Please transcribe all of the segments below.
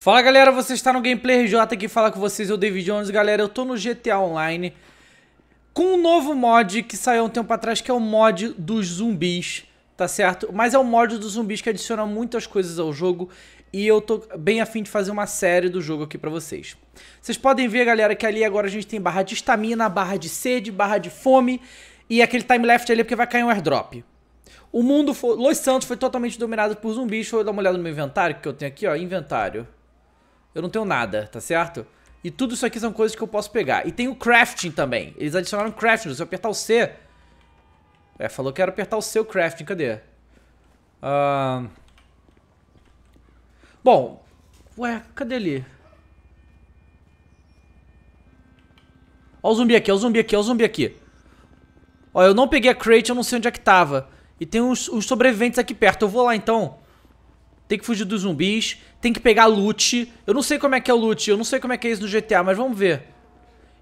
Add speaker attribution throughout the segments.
Speaker 1: Fala galera, você está no Gameplay RJ aqui, fala com vocês, eu David Jones, galera, eu tô no GTA Online com um novo mod que saiu um tempo atrás, que é o mod dos zumbis, tá certo? Mas é o mod dos zumbis que adiciona muitas coisas ao jogo e eu tô bem afim de fazer uma série do jogo aqui pra vocês. Vocês podem ver, galera, que ali agora a gente tem barra de estamina, barra de sede, barra de fome e aquele time left ali porque vai cair um airdrop, o mundo, foi, Los Santos foi totalmente dominado por zumbis. Deixa eu dar uma olhada no meu inventário, que eu tenho aqui, ó, inventário. Eu não tenho nada, tá certo? E tudo isso aqui são coisas que eu posso pegar. E tem o crafting também. Eles adicionaram crafting. Se eu apertar o C... É, falou que era apertar o C. O crafting. Cadê? Ah... Bom... Ué, cadê ele? Ó o zumbi aqui, ó o zumbi aqui, ó o zumbi aqui. Ó, eu não peguei a crate, eu não sei onde é que tava. E tem uns, uns sobreviventes aqui perto. Eu vou lá, então tem que fugir dos zumbis, tem que pegar loot. Eu não sei como é que é o loot, eu não sei como é que é isso no GTA, mas vamos ver.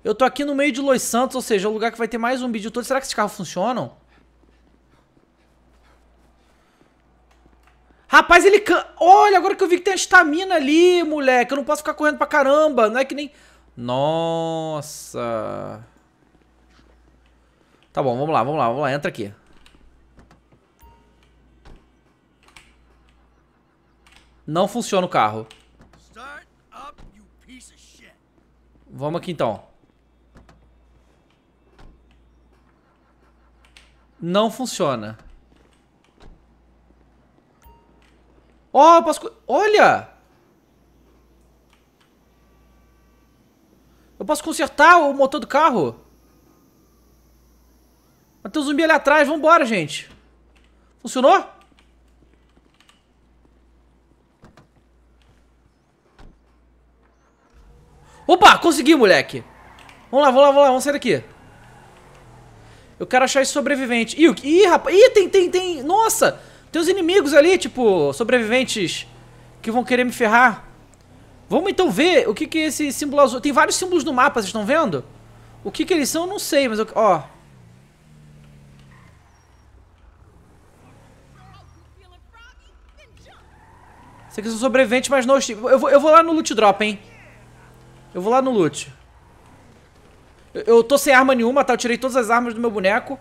Speaker 1: Eu tô aqui no meio de Los Santos, ou seja, é o lugar que vai ter mais zumbi de todos. Será que esses carros funcionam? Rapaz, ele can... Olha, agora que eu vi que tem a estamina ali, moleque. Eu não posso ficar correndo pra caramba. Não é que nem... Nossa. Tá bom, vamos lá, vamos lá, vamos lá. Entra aqui. Não funciona o carro. Vamos aqui então. Não funciona. Ó, oh, posso... Olha! Eu posso consertar o motor do carro. Mas tem um zumbi ali atrás. Vambora, gente. Funcionou? Opa, consegui, moleque. Vamos lá, vamos lá, vamos lá, vamos sair daqui. Eu quero achar esse sobrevivente. Ih, ih rapaz. Ih, tem, tem, tem. Nossa, tem os inimigos ali, tipo, sobreviventes que vão querer me ferrar. Vamos então ver o que que é esse símbolo azul... Tem vários símbolos no mapa, vocês estão vendo? O que que eles são, eu não sei, mas eu... Ó. Isso aqui são sobreviventes, mais não... Eu vou, eu vou lá no loot drop, hein? Eu vou lá no loot. Eu, eu tô sem arma nenhuma, tá? Eu tirei todas as armas do meu boneco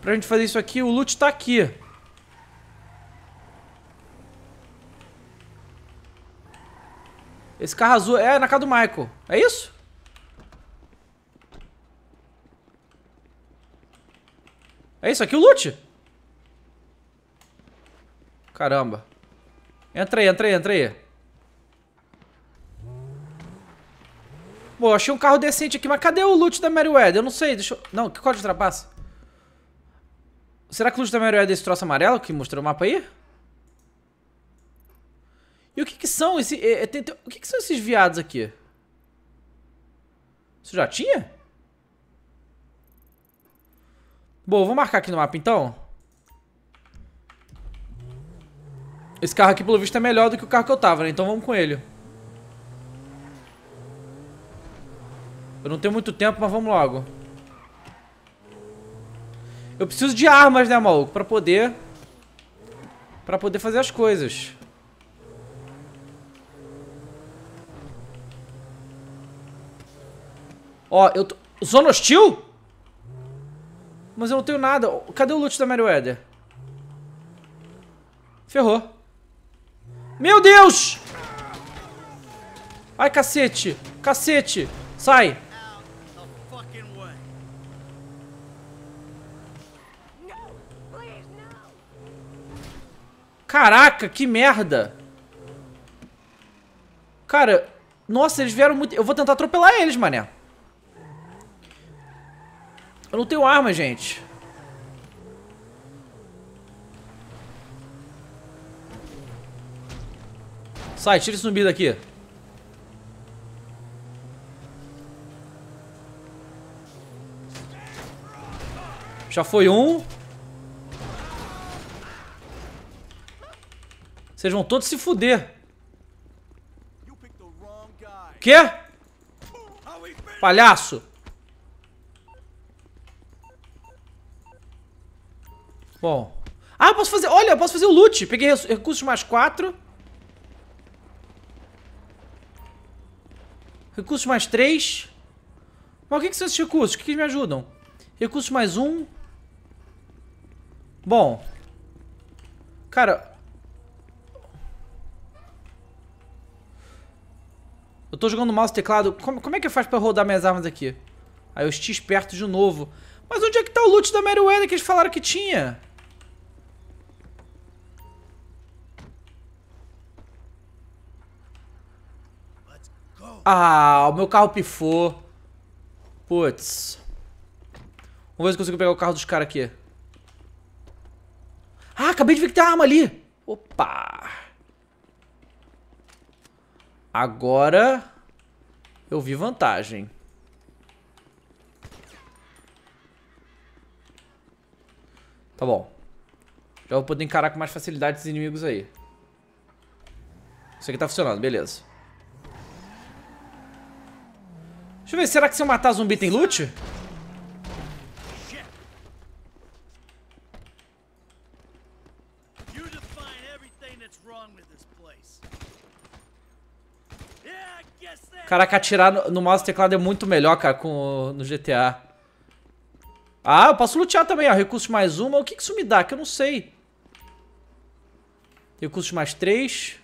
Speaker 1: pra gente fazer isso aqui. O loot tá aqui. Esse carro azul é na casa do Michael. É isso? É isso aqui o loot? Caramba. Entra aí, entra aí, entra aí. Bom, achei um carro decente aqui, mas cadê o loot da Meriwether? Eu não sei, deixa eu... Não, que código ultrapassa? Será que o loot da Meriwether é esse troço amarelo que mostrou o mapa aí? E o que que são esse... É, é, tem, tem... O que que são esses viados aqui? Isso já tinha? Bom, vou marcar aqui no mapa então. Esse carro aqui, pelo visto, é melhor do que o carro que eu tava, né? Então vamos com ele. Eu não tenho muito tempo, mas vamos logo. Eu preciso de armas, né, maluco? Pra poder... Pra poder fazer as coisas. Ó, eu tô... Zona hostil? Mas eu não tenho nada. Cadê o loot da Meriwether? Ferrou. Meu Deus! Ai, cacete! Cacete! Sai! Caraca, que merda. Cara, nossa, eles vieram muito... Eu vou tentar atropelar eles, mané. Eu não tenho arma, gente. Sai, tira esse zumbi daqui. Já foi um. Vocês vão todos se fuder. Quê? Palhaço! Bom. Ah, eu posso fazer... Olha, eu posso fazer o loot. Peguei recursos mais quatro. Recursos mais três. Mas o que, que são esses recursos? O que, que me ajudam? Recursos mais um. Bom. Cara, Eu tô jogando mouse e teclado. Como, como é que eu faço pra rodar minhas armas aqui? Aí eu estive esperto de novo. Mas onde é que tá o loot da Meriwether que eles falaram que tinha? Ah, o meu carro pifou. Putz. Vamos ver se eu consigo pegar o carro dos caras aqui. Ah, acabei de ver que tem arma ali. Opa. Agora eu vi vantagem. Tá bom. Já vou poder encarar com mais facilidade esses inimigos aí. Isso aqui tá funcionando, beleza. Deixa eu ver, será que se eu matar zumbi tem loot? Caraca, atirar no, no mouse teclado é muito melhor, cara, com, no GTA. Ah, eu posso lutear também, ó. Recurso mais uma. O que, que isso me dá? Que eu não sei. Recursos mais três.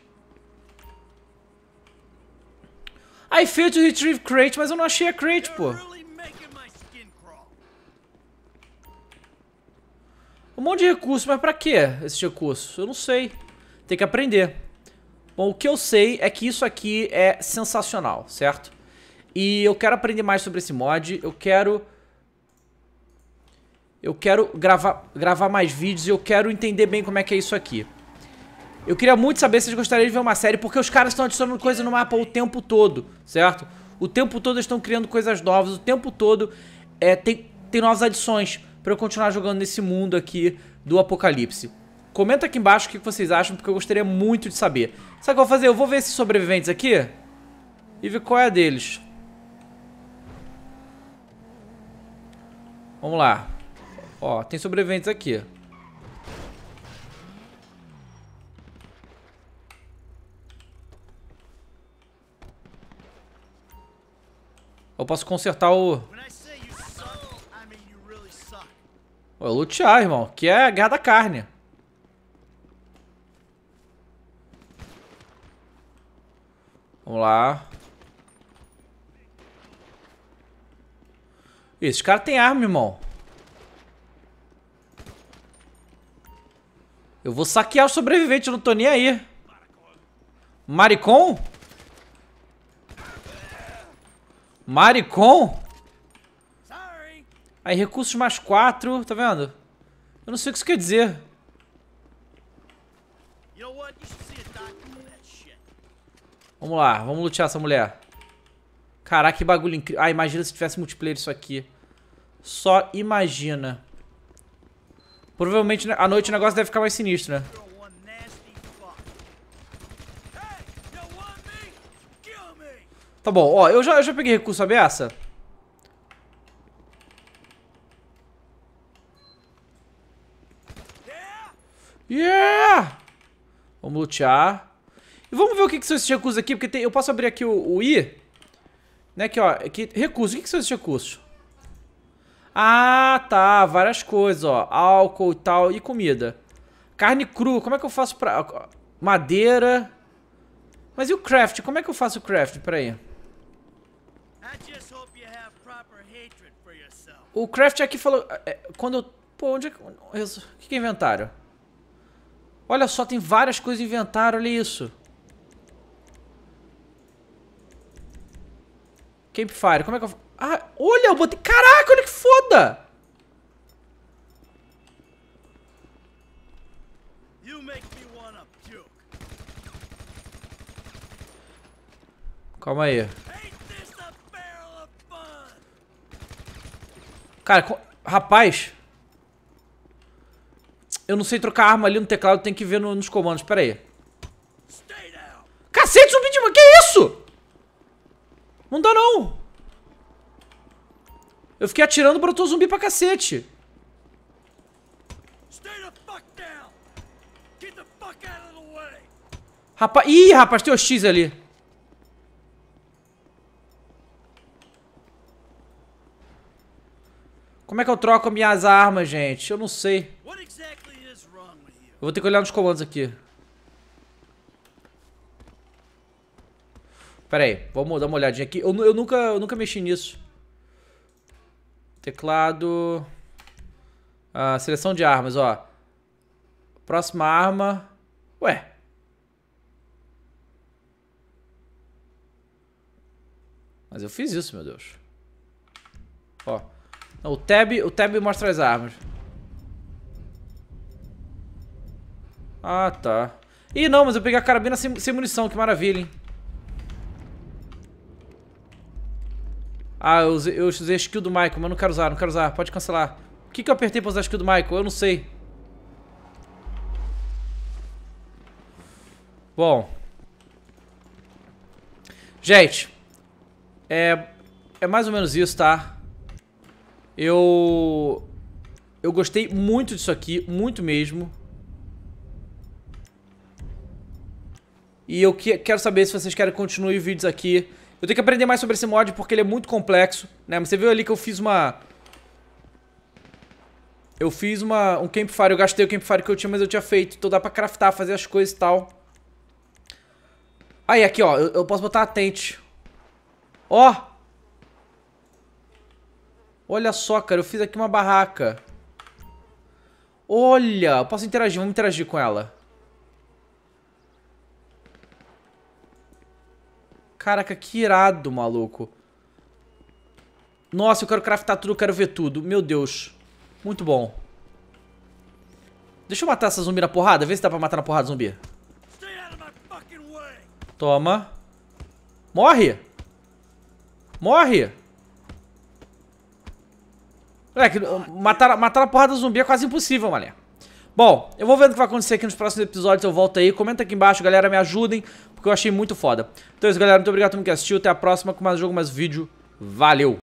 Speaker 1: I failed to retrieve crate, mas eu não achei a crate, pô. Um monte de recurso, mas pra que esses recursos? Eu não sei. Tem que aprender. Bom, o que eu sei é que isso aqui é sensacional, certo? E eu quero aprender mais sobre esse mod, eu quero... Eu quero gravar, gravar mais vídeos e eu quero entender bem como é que é isso aqui. Eu queria muito saber se vocês gostariam de ver uma série, porque os caras estão adicionando coisa no mapa o tempo todo, certo? O tempo todo eles estão criando coisas novas, o tempo todo é, tem, tem novas adições pra eu continuar jogando nesse mundo aqui do apocalipse. Comenta aqui embaixo o que vocês acham, porque eu gostaria muito de saber. Sabe o que eu vou fazer? Eu vou ver esses sobreviventes aqui e ver qual é a deles. Vamos lá. Ó, tem sobreviventes aqui. Eu posso consertar o... Ó, lutear, irmão, que é a guerra da carne. Vamos lá. Esse cara tem arma, irmão. Eu vou saquear o sobrevivente, eu não tô nem aí. Maricon? Maricon? Aí, recursos mais quatro, tá vendo? Eu não sei o que isso quer dizer. Vamos lá, vamos lutear essa mulher. Caraca, que bagulho incrível. Ah, imagina se tivesse multiplayer isso aqui. Só imagina. Provavelmente né, à noite o negócio deve ficar mais sinistro, né? Tá bom, ó, eu já, eu já peguei recurso ameaça. Yeah! Vamos lutear. Vamos ver o que, que são esses recursos aqui, porque tem, eu posso abrir aqui o, o I. Né, aqui, ó. Aqui, recurso. O que, que são esses recursos? Ah, tá. Várias coisas, ó. Álcool e tal. E comida. Carne crua. Como é que eu faço pra... Madeira. Mas e o craft? Como é que eu faço o craft? Pera aí. O craft aqui falou... É, quando eu... Pô, onde é que... O que é inventário? Olha só, tem várias coisas em inventário. Olha isso. Campfire, como é que eu... Ah, olha, eu botei... Caraca, olha que foda! Calma aí. Cara, co... rapaz... Eu não sei trocar arma ali no teclado, tem que ver no, nos comandos. Pera aí. Cacete, zumbi de... Que isso? Não dá não! Eu fiquei atirando, brotou zumbi pra cacete. Rapaz... Ih, rapaz, tem o X ali. Como é que eu troco minhas armas, gente? Eu não sei. Eu vou ter que olhar nos comandos aqui. Pera aí, vamos dar uma olhadinha aqui. Eu, eu, nunca, eu nunca mexi nisso. Teclado... Ah, seleção de armas, ó. Próxima arma... Ué... Mas eu fiz isso, meu Deus. Ó. Não, o tab, o tab mostra as armas. Ah, tá. Ih, não, mas eu peguei a carabina sem, sem munição, que maravilha, hein. Ah, eu usei, eu usei a skill do Michael, mas não quero usar, não quero usar. Pode cancelar. O que, que eu apertei pra usar a skill do Michael? Eu não sei. Bom. Gente. É, é mais ou menos isso, tá? Eu... Eu gostei muito disso aqui, muito mesmo. E eu que, quero saber se vocês querem continuar vídeos aqui eu tenho que aprender mais sobre esse mod porque ele é muito complexo, né? Mas você viu ali que eu fiz uma... Eu fiz uma, um campfire, eu gastei o campfire que eu tinha, mas eu tinha feito. Então dá pra craftar, fazer as coisas e tal. Aí, aqui, ó. Eu, eu posso botar a tente. Ó! Olha só, cara. Eu fiz aqui uma barraca. Olha! Eu posso interagir. Vamos interagir com ela. Caraca, que irado, maluco. Nossa, eu quero craftar tudo, eu quero ver tudo. Meu Deus. Muito bom. Deixa eu matar essa zumbi na porrada. Vê se dá pra matar na porrada, zumbi. Toma. Morre. Morre. Moleque, matar, matar na porrada zumbi é quase impossível, mané. Bom, eu vou vendo o que vai acontecer aqui nos próximos episódios, eu volto aí. Comenta aqui embaixo, galera, me ajudem, porque eu achei muito foda. Então é isso, galera. Muito obrigado a todo mundo que assistiu. Até a próxima com mais jogo, mais vídeo. Valeu!